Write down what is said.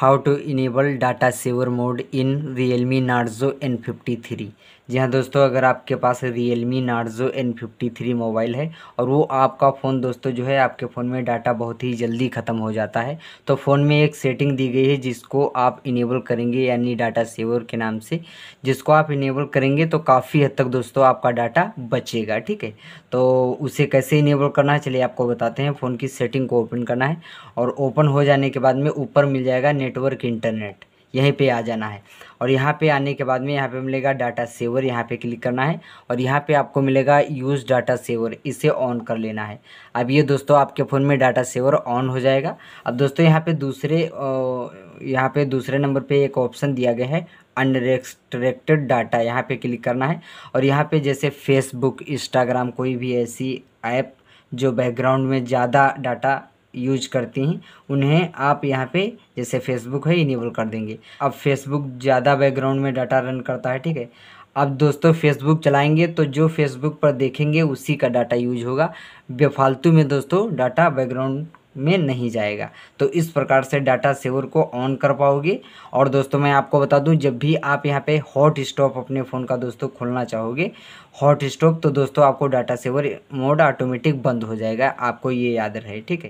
how to enable data saver mode in realme narzo n53 जी हाँ दोस्तों अगर आपके पास Realme Narzo N fifty three mobile है और वो आपका फ़ोन दोस्तों जो है आपके फ़ोन में डाटा बहुत ही जल्दी ख़त्म हो जाता है तो फ़ोन में एक सेटिंग दी गई है जिसको आप इनेबल करेंगे यानी डाटा सेवर के नाम से जिसको आप इनेबल करेंगे तो काफ़ी हद तक दोस्तों आपका डाटा बचेगा ठीक है तो उसे कैसे इनेबल करना है चलिए आपको बताते हैं फ़ोन की सेटिंग को ओपन करना है और ओपन हो जाने के बाद में ऊपर मिल जाएगा नेटवर्क इंटरनेट यहीं पे आ जाना है और यहाँ पे आने के बाद में यहाँ पे मिलेगा डाटा सेवर यहाँ पे क्लिक करना है और यहाँ पे आपको मिलेगा यूज़ डाटा सेवर इसे ऑन कर लेना है अब ये दोस्तों आपके फ़ोन में डाटा सेवर ऑन हो जाएगा अब दोस्तों यहाँ पे दूसरे यहाँ पे दूसरे नंबर पे एक ऑप्शन दिया गया है अनरेस्ट्रिक्टेड डाटा यहाँ पर क्लिक करना है और यहाँ पर जैसे फेसबुक इंस्टाग्राम कोई भी ऐसी ऐप जो बैकग्राउंड में ज़्यादा डाटा यूज करती हैं उन्हें आप यहाँ पे जैसे फेसबुक है इनेबल कर देंगे अब फेसबुक ज़्यादा बैकग्राउंड में डाटा रन करता है ठीक है अब दोस्तों फेसबुक चलाएंगे तो जो फेसबुक पर देखेंगे उसी का डाटा यूज होगा बेफालतू में दोस्तों डाटा बैकग्राउंड में नहीं जाएगा तो इस प्रकार से डाटा सेवर को ऑन कर पाओगे और दोस्तों मैं आपको बता दूं जब भी आप यहाँ पे हॉट स्टॉप अपने फ़ोन का दोस्तों खोलना चाहोगे हॉट स्टॉप तो दोस्तों आपको डाटा सेवर मोड ऑटोमेटिक बंद हो जाएगा आपको ये याद रहे ठीक है